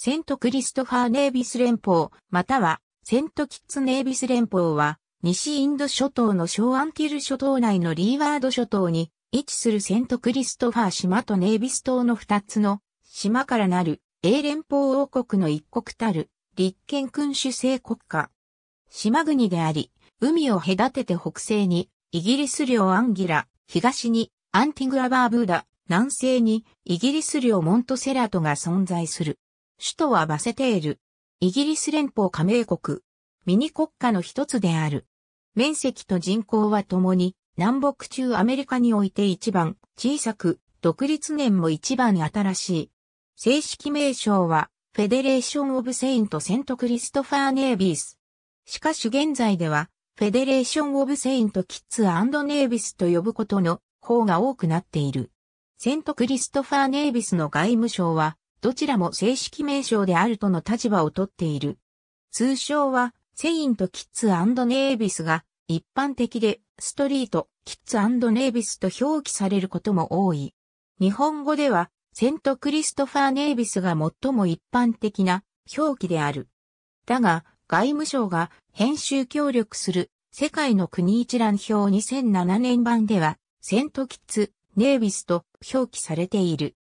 セントクリストファーネービス連邦、またはセントキッツネービス連邦は、西インド諸島の小アンティル諸島内のリーワード諸島に位置するセントクリストファー島とネービス島の2つの島からなる英連邦王国の一国たる立憲君主制国家。島国であり、海を隔てて北西にイギリス領アンギラ、東にアンティグアバーブーダ、南西にイギリス領モントセラトが存在する。首都はバセテール。イギリス連邦加盟国。ミニ国家の一つである。面積と人口は共に、南北中アメリカにおいて一番小さく、独立年も一番新しい。正式名称は、フェデレーション・オブ・セイント・セント・クリストファー・ネイビス。しかし現在では、フェデレーション・オブ・セイント・キッズ・ネイビスと呼ぶことの方が多くなっている。セント・クリストファー・ネイビスの外務省は、どちらも正式名称であるとの立場をとっている。通称は、セイント・キッズ・ネイビスが、一般的で、ストリート、キッズネイビスと表記されることも多い。日本語では、セント・クリストファー・ネイビスが最も一般的な表記である。だが、外務省が編集協力する世界の国一覧表2007年版では、セント・キッズ・ネイビスと表記されている。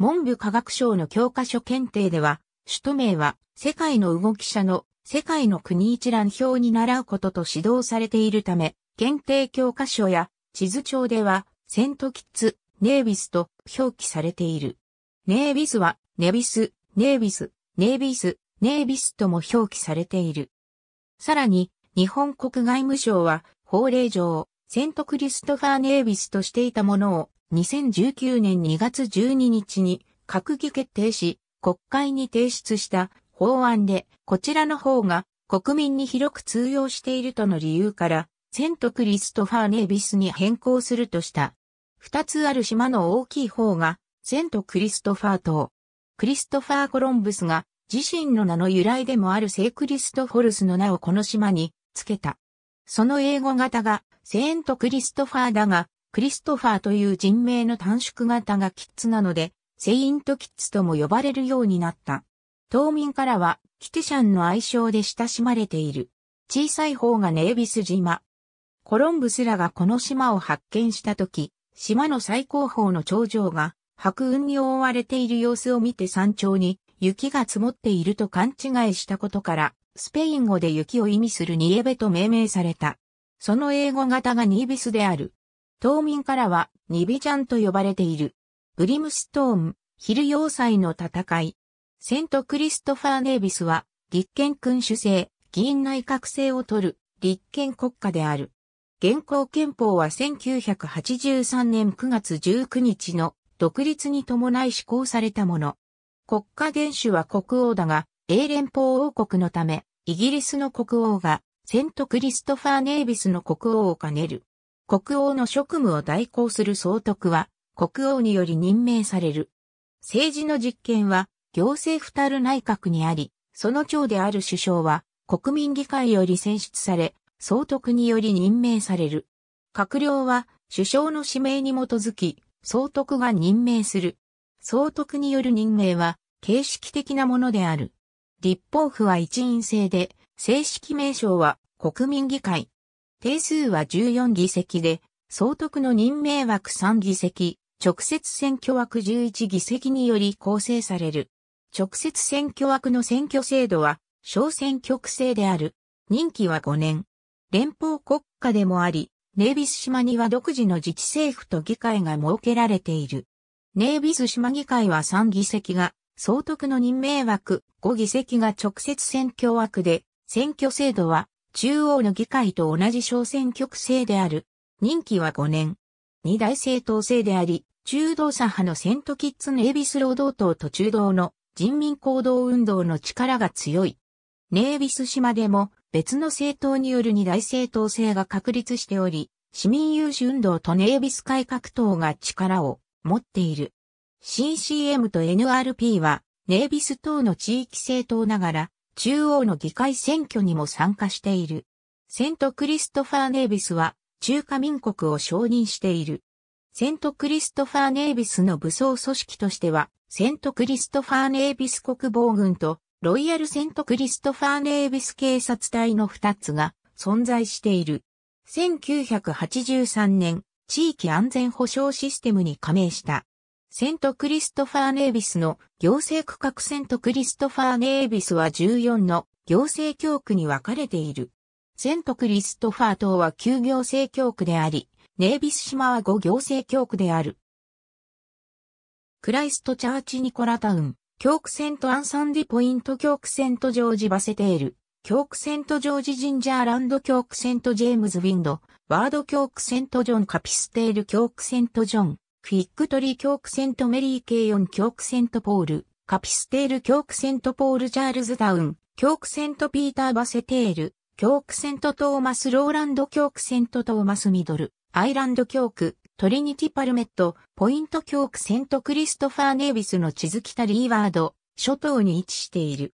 文部科学省の教科書検定では、首都名は世界の動き者の世界の国一覧表に習うことと指導されているため、検定教科書や地図帳ではセントキッズ、ネイビスと表記されている。ネイビスはネビス、ネイビス、ネイビス、ネイビスとも表記されている。さらに、日本国外務省は法令上、セントクリストファー・ネービスとしていたものを2019年2月12日に閣議決定し、国会に提出した法案で、こちらの方が国民に広く通用しているとの理由から、セントクリストファー・ネービスに変更するとした。二つある島の大きい方が、セントクリストファー島。クリストファー・コロンブスが、自身の名の由来でもある聖クリストフォルスの名をこの島に、付けた。その英語型が、セーント・クリストファーだが、クリストファーという人名の短縮型がキッズなので、セイント・キッズとも呼ばれるようになった。島民からは、キティシャンの愛称で親しまれている。小さい方がネイビス島。コロンブスらがこの島を発見したとき、島の最高峰の頂上が白雲に覆われている様子を見て山頂に雪が積もっていると勘違いしたことから、スペイン語で雪を意味するニエベと命名された。その英語型がニービスである。島民からはニビジャンと呼ばれている。ブリムストーン、ヒル要塞の戦い。セントクリストファー・ネービスは、立憲君主制、議員内閣制を取る、立憲国家である。現行憲法は1983年9月19日の独立に伴い施行されたもの。国家元首は国王だが、英連邦王国のため、イギリスの国王がセントクリストファー・ネービスの国王を兼ねる。国王の職務を代行する総督は、国王により任命される。政治の実権は、行政府たる内閣にあり、その長である首相は、国民議会より選出され、総督により任命される。閣僚は、首相の指名に基づき、総督が任命する。総督による任命は、形式的なものである。立法府は一員制で、正式名称は国民議会。定数は14議席で、総督の任命枠3議席、直接選挙枠11議席により構成される。直接選挙枠の選挙制度は小選挙区制である。任期は5年。連邦国家でもあり、ネイビス島には独自の自治政府と議会が設けられている。ネイビス島議会は3議席が、総督の任命枠5議席が直接選挙枠で、選挙制度は中央の議会と同じ小選挙区制である。任期は5年。二大政党制であり、中道左派のセントキッズネイビス労働党と中道の人民行動運動の力が強い。ネイビス島でも別の政党による二大政党制が確立しており、市民有志運動とネイビス改革党が力を持っている。CCM と NRP はネイビス党の地域政党ながら中央の議会選挙にも参加している。セントクリストファー・ネービスは中華民国を承認している。セントクリストファー・ネービスの武装組織としては、セントクリストファー・ネービス国防軍とロイヤルセントクリストファー・ネービス警察隊の2つが存在している。1983年、地域安全保障システムに加盟した。セントクリストファーネービスの行政区画セントクリストファーネービスは14の行政教区に分かれている。セントクリストファー島は9行政教区であり、ネービス島は5行政教区である。クライストチャーチニコラタウン、教区セントアンサンディポイント教区セントジョージバセテール、教区セントジョージジンジャーランド教区セントジェームズウィンド、ワード教区セントジョンカピステール教区セントジョン、フィックトリー教区セントメリー・ケイヨン教区セントポール、カピステール教区セントポール・ジャールズダウン、教区セントピーター・バセテール、教区セントトーマス・ローランド教区セントトーマス・ミドル、アイランド教区、トリニティ・パルメット、ポイント教区セントクリストファー・ネービスの地図北リーワード、諸島に位置している。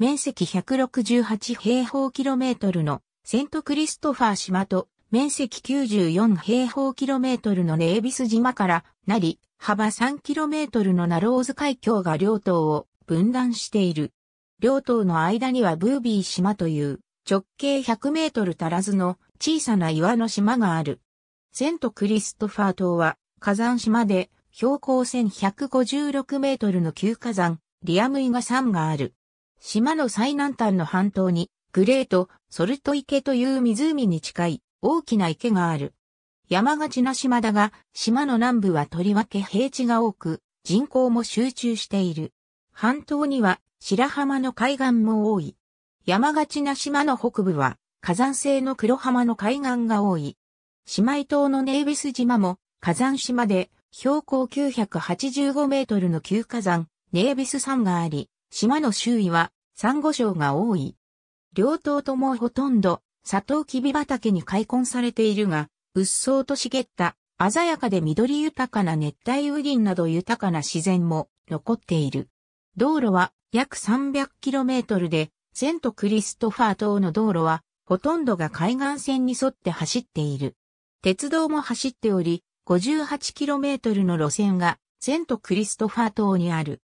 面積168平方キロメートルのセントクリストファー島と面積94平方キロメートルのネイビス島からなり、幅3キロメートルのナローズ海峡が両島を分断している。両島の間にはブービー島という直径100メートル足らずの小さな岩の島がある。セントクリストファー島は火山島で標高1156メートルの旧火山リアムイガ山がある。島の最南端の半島にグレートソルト池という湖に近い大きな池がある。山がちな島だが、島の南部はとりわけ平地が多く、人口も集中している。半島には白浜の海岸も多い。山がちな島の北部は火山性の黒浜の海岸が多い。姉妹島のネービス島も火山島で標高985メートルの急火山ネービス山があり、島の周囲はサンゴ礁が多い。両島ともほとんどサトウキビ畑に開墾されているが、うっそうと茂った鮮やかで緑豊かな熱帯雨林など豊かな自然も残っている。道路は約 300km で、セントクリストファー島の道路はほとんどが海岸線に沿って走っている。鉄道も走っており、58km の路線がセントクリストファー島にある。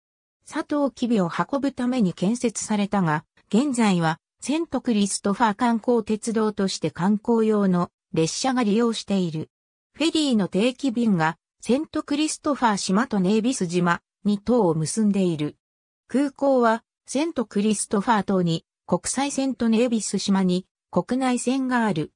サトウキビを運ぶために建設されたが、現在はセントクリストファー観光鉄道として観光用の列車が利用している。フェリーの定期便がセントクリストファー島とネイビス島に島を結んでいる。空港はセントクリストファー島に国際線とネイビス島に国内線がある。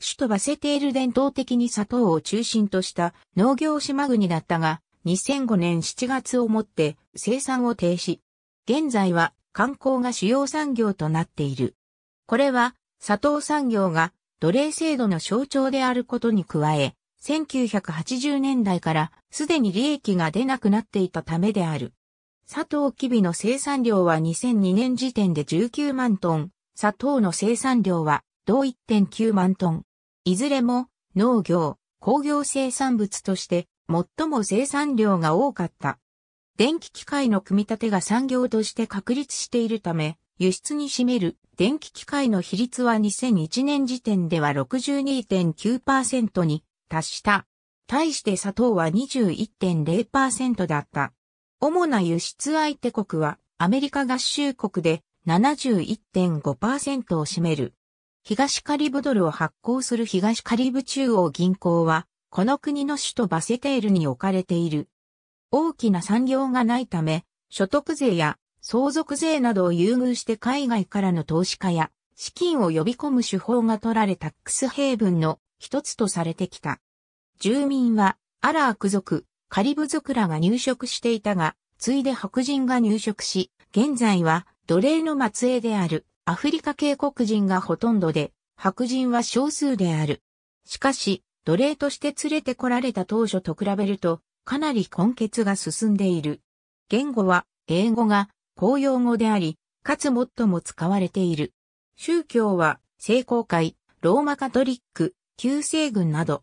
首都バセテール伝統的に砂糖を中心とした農業島国だったが、2005年7月をもって生産を停止。現在は観光が主要産業となっている。これは、砂糖産業が奴隷制度の象徴であることに加え、1980年代からすでに利益が出なくなっていたためである。砂糖きびの生産量は2002年時点で19万トン、砂糖の生産量は同1.9万トン。いずれも農業、工業生産物として最も生産量が多かった。電気機械の組み立てが産業として確立しているため、輸出に占める電気機械の比率は2001年時点では62.9%に達した。対して砂糖は21.0%だった。主な輸出相手国はアメリカ合衆国で71.5%を占める。東カリブドルを発行する東カリブ中央銀行は、この国の首都バセテールに置かれている。大きな産業がないため、所得税や相続税などを優遇して海外からの投資家や資金を呼び込む手法が取られタックスヘイブンの一つとされてきた。住民はアラーク族、カリブ族らが入植していたが、ついで白人が入植し、現在は奴隷の末裔であるアフリカ系黒人がほとんどで、白人は少数である。しかし、奴隷として連れてこられた当初と比べると、かなり根血が進んでいる。言語は英語が公用語であり、かつ最も使われている。宗教は聖公会、ローマカトリック、旧西軍など。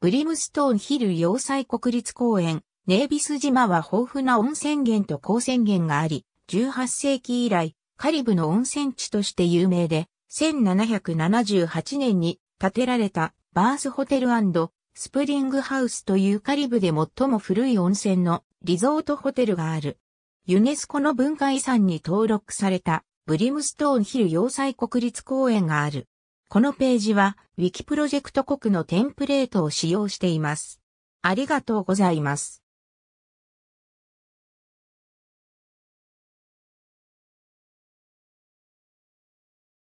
ブリムストーンヒル要塞国立公園、ネービス島は豊富な温泉源と高泉源があり、18世紀以来、カリブの温泉地として有名で、1778年に建てられたバースホテルスプリングハウスというカリブで最も古い温泉のリゾートホテルがある。ユネスコの文化遺産に登録されたブリムストーンヒル要塞国立公園がある。このページはウィキプロジェクト国のテンプレートを使用しています。ありがとうございます。